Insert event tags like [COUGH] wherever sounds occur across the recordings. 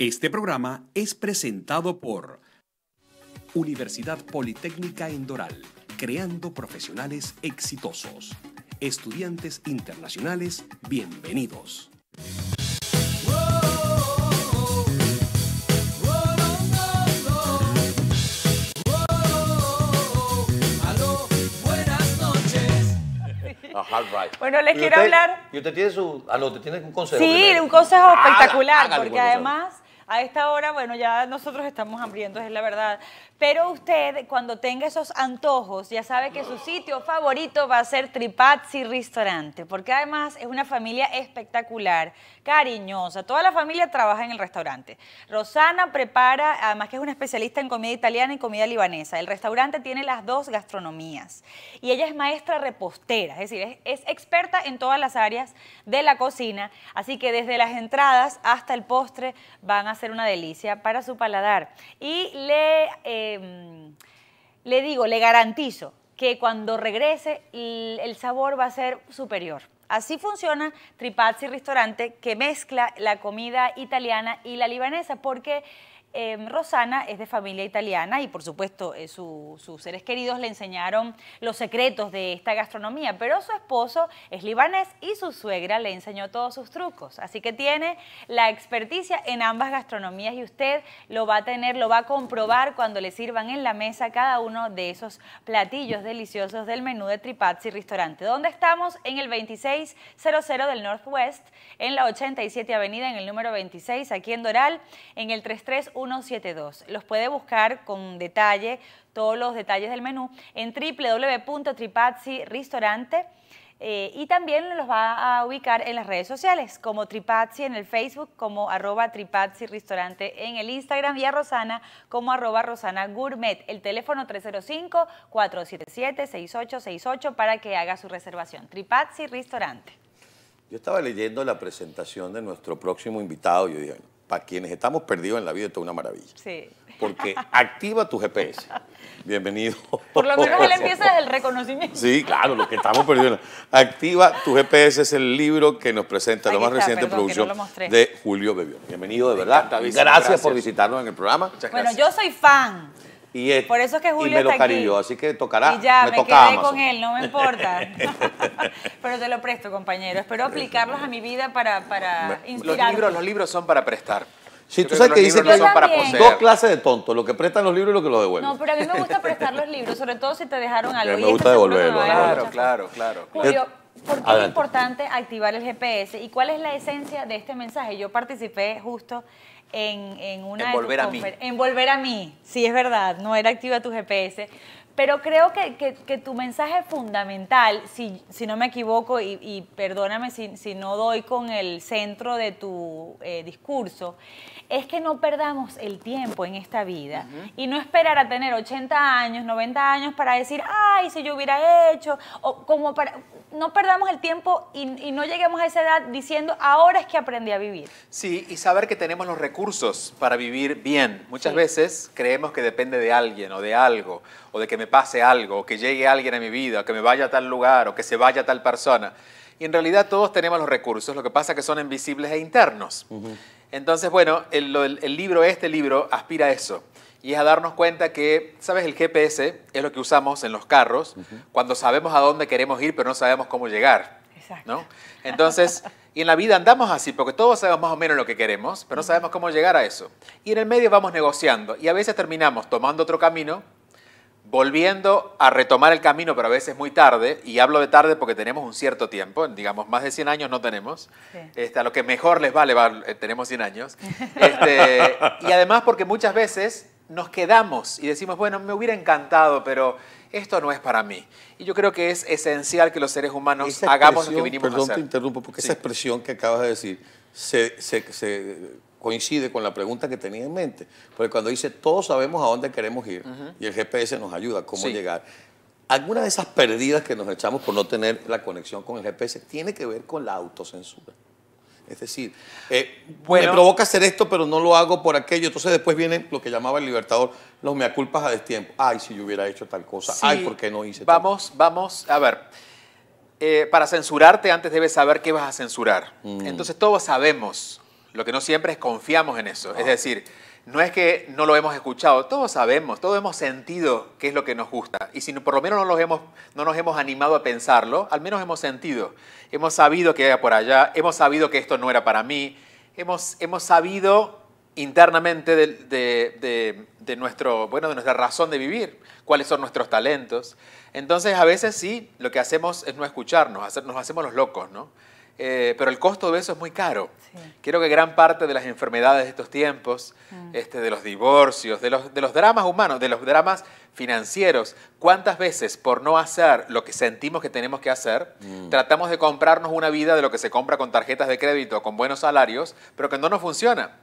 Este programa es presentado por Universidad Politécnica en Doral, creando profesionales exitosos. Estudiantes internacionales, bienvenidos. noches. Bueno, les quiero hablar. Y usted tiene su. Aló, te usted tiene un consejo. Sí, un consejo ah, espectacular, porque además. A esta hora, bueno, ya nosotros estamos hambrientos, es la verdad. Pero usted, cuando tenga esos antojos, ya sabe que su sitio favorito va a ser Tripazzi Restaurante, porque además es una familia espectacular, cariñosa. Toda la familia trabaja en el restaurante. Rosana prepara, además que es una especialista en comida italiana y comida libanesa. El restaurante tiene las dos gastronomías y ella es maestra repostera, es decir, es, experta en todas las áreas de la cocina. Así que desde las entradas hasta el postre van a ser una delicia para su paladar. Y le, em, le digo, le garantizo que cuando regrese el sabor va a ser superior. Así funciona Tripazzi Restaurante que mezcla la comida italiana y la libanesa porque Em, Rosana es de familia italiana y por supuesto eh, sus seres queridos le enseñaron los secretos de esta gastronomía, pero su esposo es libanés y su suegra le enseñó todos sus trucos. Así que tiene la experticia en ambas gastronomías y usted lo va a tener, lo va a comprobar cuando le sirvan en la mesa cada uno de esos platillos deliciosos del menú de Tripazzi Restaurante, ¿Dónde estamos en el 2600 del Northwest, en la 87 Avenida, en el número 26, aquí en Doral, en el 33 los puede buscar con detalle, todos los detalles del menú, en www.tripazziristorante. Eh, y también los va a ubicar en las redes sociales, como Tripazzi en el Facebook, como arroba Tripazzi Restaurante en el Instagram vía Rosana como arroba Rosana Gourmet. El teléfono 305-477-6868 para que haga su reservación. Tripazzi Restaurante. Yo estaba leyendo la presentación de nuestro próximo invitado y yo para quienes estamos perdidos en la vida, esto es una maravilla. Sí. Porque [LAUGHS] activa tu GPS. Bienvenido. Por lo menos él empieza desde [LAUGHS] el reconocimiento. Sí, claro, lo que estamos perdidos. Activa tu GPS es el libro que nos presenta la más reciente producción de Julio Bebión. Bienvenido, de verdad. gracias, por visitarnos en el programa. Muchas Bueno, yo soy fan. Y Por eso es que Julio y me lo está aquí. así que tocará. Y ya, me, quedé con él, no me importa. [LAUGHS] Pero te lo presto, compañero. Espero aplicarlos a mi vida para, para inspirarme. Los libros, los libros son para prestar. Sí, tú sabes que, dicen que son para poseer. dos clases de tontos, lo que prestan los libros y lo que los devuelven. No, pero a mí me gusta prestar los libros, sobre todo si te dejaron eh, algo. me gusta devolverlo. Claro, claro, claro, Julio, eh, ¿por qué es importante activar el GPS y cuál es la esencia de este mensaje? Yo participé justo en, una... volver a mí. En volver a mí, sí, es verdad, no era activa tu GPS. Pero creo que, que, tu mensaje fundamental, si, si no me equivoco, y, perdóname si, si, no doy con el centro de tu eh, discurso, es que no perdamos el tiempo en esta vida y no esperar a tener 80 años, 90 años para decir, ay, si yo hubiera hecho, o como para, no perdamos el tiempo y, no lleguemos a esa edad diciendo, ahora es que aprendí a vivir. Sí, y saber que tenemos los recursos para vivir bien. Muchas veces creemos que depende de alguien o de algo, o de que me pase algo, que llegue alguien a mi vida, que me vaya a tal lugar, o que se vaya a tal persona. Y en realidad todos tenemos los recursos, lo que pasa es que son invisibles e internos. Entonces, bueno, el, libro, este libro, aspira a eso. Y es a darnos cuenta que, ¿sabes? El GPS es lo que usamos en los carros cuando sabemos a dónde queremos ir, pero no sabemos cómo llegar. Exacto. ¿no? Entonces, y en la vida andamos así, porque todos sabemos más o menos lo que queremos, pero no sabemos cómo llegar a eso. Y en el medio vamos negociando y a veces terminamos tomando otro camino volviendo a retomar el camino, pero a veces muy tarde, y hablo de tarde porque tenemos un cierto tiempo, digamos, más de 100 años no tenemos, este, a lo que mejor les vale, eh, tenemos 100 años, este, [LAUGHS] y además porque muchas veces nos quedamos y decimos, bueno, me hubiera encantado, pero esto no es para mí. Y yo creo que es esencial que los seres humanos hagamos lo que vinimos a hacer. Perdón, te interrumpo, porque esa expresión que acabas de decir se coincide con la pregunta que tenía en mente. Porque cuando dice, todos sabemos a dónde queremos ir y el GPS nos ayuda, cómo llegar. Algunas de esas pérdidas que nos echamos por no tener la conexión con el GPS tiene que ver con la autocensura. Es decir, eh, me provoca hacer esto, pero no lo hago por aquello. Entonces después viene lo que llamaba el libertador, los mea culpas a destiempo. Ay, si yo hubiera hecho tal cosa. Ay, ¿por qué no hice Vamos, vamos, a ver. Eh, para censurarte antes debes saber qué vas a censurar. Mm. Entonces todos sabemos lo que no siempre es confiamos en eso. Es decir, no es que no lo hemos escuchado, todos sabemos, todos hemos sentido qué es lo que nos gusta. Y si por lo menos no, nos hemos animado a pensarlo, al menos hemos sentido. Hemos sabido que era por allá, hemos sabido que esto no era para mí, hemos, sabido internamente de, nuestro, bueno, de nuestra razón de vivir, cuáles son nuestros talentos. Entonces, a veces sí, lo que hacemos es no escucharnos, hacer, nos hacemos los locos, ¿no? Eh, pero el costo de eso es muy caro. quiero que gran parte de las enfermedades de estos tiempos, mm. este, de los divorcios, de los, dramas humanos, de los dramas financieros, ¿cuántas veces por no hacer lo que sentimos que tenemos que hacer, mm. tratamos de comprarnos una vida de lo que se compra con tarjetas de crédito, con buenos salarios, pero que no nos funciona?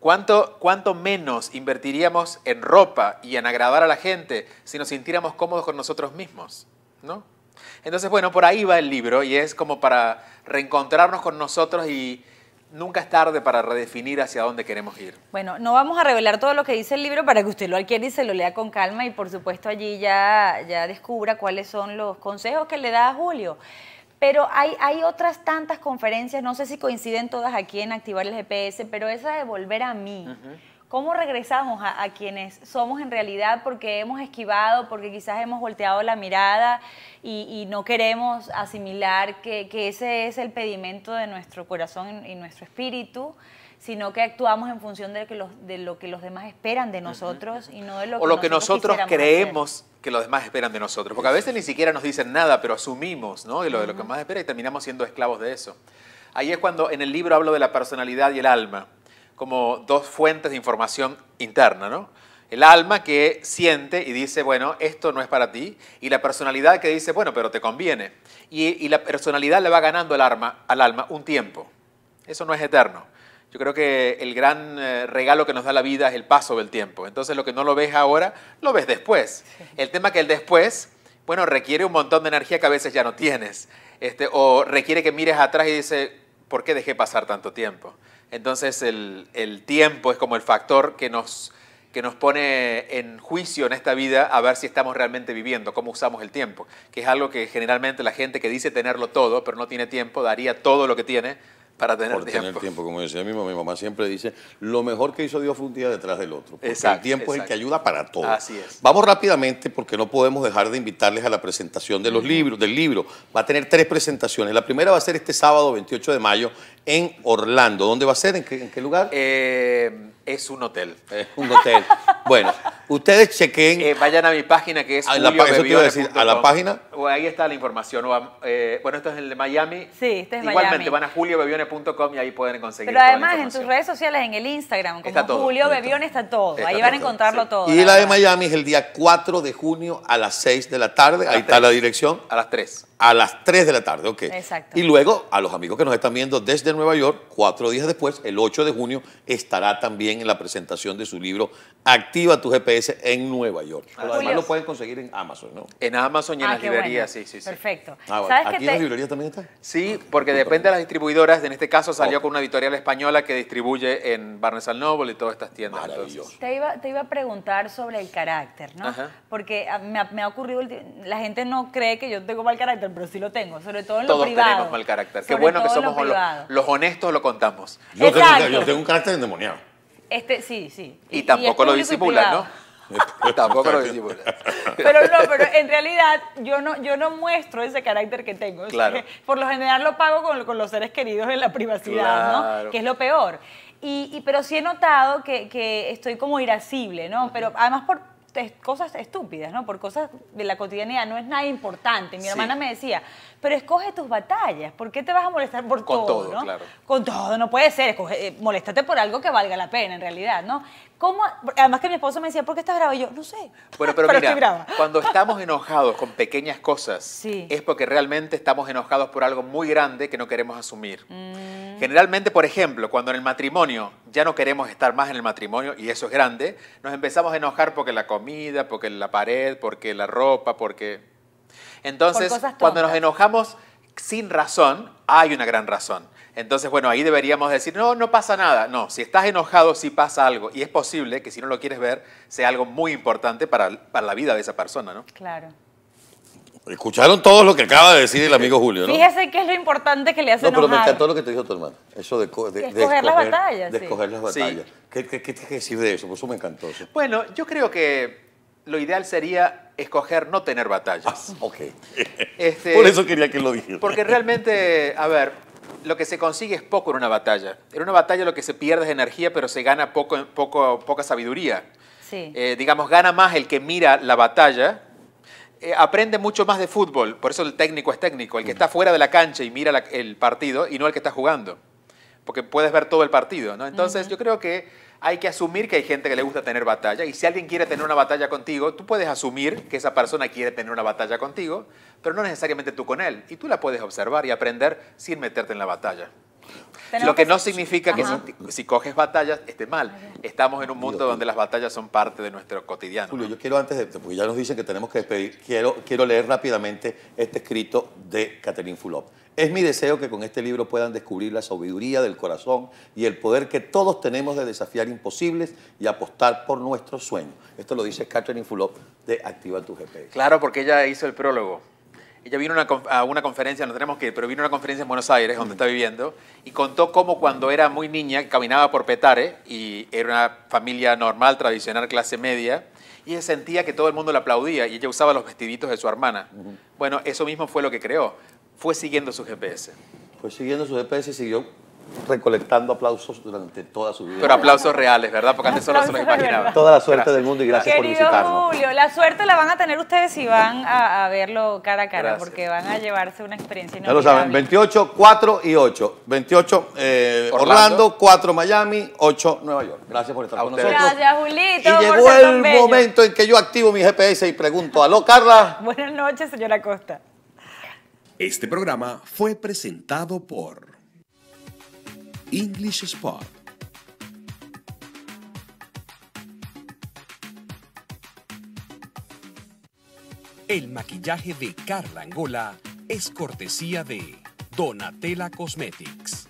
¿Cuánto, ¿Cuánto menos invertiríamos en ropa y en agradar a la gente si nos sintiéramos cómodos con nosotros mismos? ¿No? Entonces, bueno, por ahí va el libro y es como para reencontrarnos con nosotros y nunca es tarde para redefinir hacia dónde queremos ir. Bueno, no vamos a revelar todo lo que dice el libro para que usted lo adquiere y se lo lea con calma y por supuesto allí ya, ya descubra cuáles son los consejos que le da a Julio. Pero hay, otras tantas conferencias, no sé si coinciden todas aquí en Activar el GPS, pero esa de volver a mí. ¿Cómo regresamos a, quienes somos en realidad porque hemos esquivado, porque quizás hemos volteado la mirada y, no queremos asimilar que, ese es el pedimento de nuestro corazón y nuestro espíritu, sino que actuamos en función de, que de lo que los demás esperan de nosotros y no de lo o que, lo que nosotros, creemos que los demás esperan de nosotros? Porque a veces ni siquiera nos dicen nada, pero asumimos ¿no? lo, lo que más espera y terminamos siendo esclavos de eso. Ahí es cuando en el libro hablo de la personalidad y el alma como dos fuentes de información interna, El alma que siente y dice, bueno, esto no es para ti, y la personalidad que dice, bueno, pero te conviene. Y, la personalidad le va ganando al alma un tiempo. Eso no es eterno. Yo creo que el gran eh, regalo que nos da la vida es el paso del tiempo. Entonces lo que no lo ves ahora, lo ves después. El tema que el después, bueno, requiere un montón de energía que a veces ya no tienes. Este, o requiere que mires atrás y dices, ¿por qué dejé pasar tanto tiempo? Entonces el, tiempo es como el factor que nos pone en juicio en esta vida a ver si estamos realmente viviendo, cómo usamos el tiempo, que es algo que generalmente la gente que dice tenerlo todo, pero no tiene tiempo, daría todo lo que tiene para tener Por tiempo. tener tiempo, como decía mi mamá. Mi mamá siempre dice, lo mejor que hizo Dios fue un día detrás del otro. Porque el tiempo es el que ayuda para todo. Así es. Vamos rápidamente porque no podemos dejar de invitarles a la presentación de los libros, del libro. Va a tener tres presentaciones. La primera va a ser este sábado 28 de mayo en Orlando. ¿Dónde va a ser? ¿En qué, en qué lugar? Eh es un hotel. Es un hotel. bueno, ustedes chequen. Eh, vayan a mi página que es. A la, decir, a la página. ahí está la información. Eh, bueno, esto es el de Miami. Sí, este es Igualmente, van a juliobebione.com y ahí pueden conseguir. Pero además en tus redes sociales, en el Instagram, como está todo, Julio está todo. ahí van a encontrarlo todo. Y la, de Miami es el día 4 de junio a las 6 de la tarde. Ahí está la dirección. A las 3. A las 3 de la tarde, ok. Exacto. Y luego, a los amigos que nos están viendo desde Nueva York, cuatro días después, el 8 de junio, estará también en la presentación de su libro Activa tu GPS en Nueva York. Ah, además lo pueden conseguir en Amazon, ¿no? En Amazon y en ah, las librerías, sí, sí, sí. Perfecto. Ah, ¿Sabes qué? ¿Aquí en las librerías también está? Sí, porque depende de las distribuidoras. En este caso salió oh. con una editorial española que distribuye en Barnes Noble y todas estas tiendas. Te iba, a preguntar sobre el carácter, ¿no? Porque me ha, ocurrido, la gente no cree que yo tengo mal carácter, pero sí lo tengo, sobre todo en lo Todos Todos tenemos mal carácter. Qué bueno que somos los, honestos, lo contamos. yo tengo un carácter endemoniado. Este, sí, sí. Y, tampoco lo disimula, ¿no? [LAUGHS] Tampoco lo disimula. Pero no, pero en realidad yo no, yo no muestro ese carácter que tengo. [LAUGHS] por lo general lo pago con, los seres queridos en la privacidad, ¿no? Que es lo peor. Y, pero sí he notado que, que estoy como irascible, ¿no? Pero además por, cosas estúpidas, ¿no? Por cosas de la cotidianidad, no es nada importante. Mi hermana me decía, pero escoge tus batallas, ¿por qué te vas a molestar por Con todo? claro. Con todo, no puede ser, escoge, eh, moléstate por algo que valga la pena en realidad, ¿no? Además que mi esposo me decía, ¿por qué estás brava? Y yo, no sé. [LAUGHS] Bueno, pero, mira, cuando [LAUGHS] estamos enojados con pequeñas cosas, es porque realmente estamos enojados por algo muy grande que no queremos asumir. Mm. Generalmente, por ejemplo, cuando en el matrimonio ya no queremos estar más en el matrimonio, y eso es grande, nos empezamos a enojar porque la comida, porque la pared, porque la ropa, porque... Entonces, cuando nos enojamos sin razón, hay una gran razón. Entonces, bueno, ahí deberíamos decir, no, no pasa nada. No, si estás enojado, sí pasa algo. Y es posible que si no lo quieres ver, sea algo muy importante para, para la vida de esa persona, ¿no? Claro. Escucharon todo lo que acaba de decir el amigo Julio, ¿no? Fíjese qué es lo importante que le hace No, pero me encantó lo que te dijo tu hermano. Eso de, de, escoger, de escoger, las batallas. De sí. escoger las batallas. ¿Qué, qué, que decir de eso? Por pues eso me encantó. Eso. Bueno, yo creo que lo ideal sería escoger no tener batallas. Ah, ok. Este, Por eso quería que lo dijera. Porque realmente, a ver, lo que se consigue es poco en una batalla. En una batalla lo que se pierde es energía, pero se gana poco, poco, poca sabiduría. Sí. Eh, digamos, gana más el que mira la batalla, eh, aprende mucho más de fútbol, por eso el técnico es técnico, el que está fuera de la cancha y mira el partido y no el que está jugando, porque puedes ver todo el partido. Entonces yo creo que hay que asumir que hay gente que le gusta tener batalla y si alguien quiere tener una batalla contigo, tú puedes asumir que esa persona quiere tener una batalla contigo, pero no necesariamente tú con él y tú la puedes observar y aprender sin meterte en la batalla. Lo que, no significa que si, coges batallas esté mal. Estamos en un mundo donde las batallas son parte de nuestro cotidiano. Julio, yo quiero antes de, porque ya nos dicen que tenemos que despedir, quiero, quiero leer rápidamente este escrito de Catherine Fulop. Es mi deseo que con este libro puedan descubrir la sabiduría del corazón y el poder que todos tenemos de desafiar imposibles y apostar por nuestros sueños. Esto lo dice Catherine Fulop de Activa tu GPS. Claro, porque ella hizo el prólogo. Ella vino a una conferencia, no tenemos que pero vino a una conferencia en Buenos Aires, donde mm. está viviendo, y contó cómo cuando era muy niña caminaba por Petare, y era una familia normal, tradicional, clase media, y ella sentía que todo el mundo la aplaudía, y ella usaba los vestiditos de su hermana. Bueno, eso mismo fue lo que creó fue siguiendo su GPS. Fue siguiendo su GPS y siguió recolectando aplausos durante toda su vida. Pero aplausos reales, ¿verdad? Porque antes solo se los imaginaba. Toda la suerte del mundo y gracias por visitarnos. Julio, la suerte la van a tener ustedes si van a, verlo cara a cara, porque van a llevarse una experiencia inolvidable. Ya lo saben, 28, 4 y 8. 28 eh, Orlando. 4 Miami, 8 Nueva York. Gracias por estar con nosotros. Gracias, Julito. Y llegó el momento en que yo activo mi GPS y pregunto, aló, Carla. [LAUGHS] Buenas noches, señora Costa. Este programa fue presentado por English Spot. El maquillaje de Carla Angola es cortesía de Donatella Cosmetics.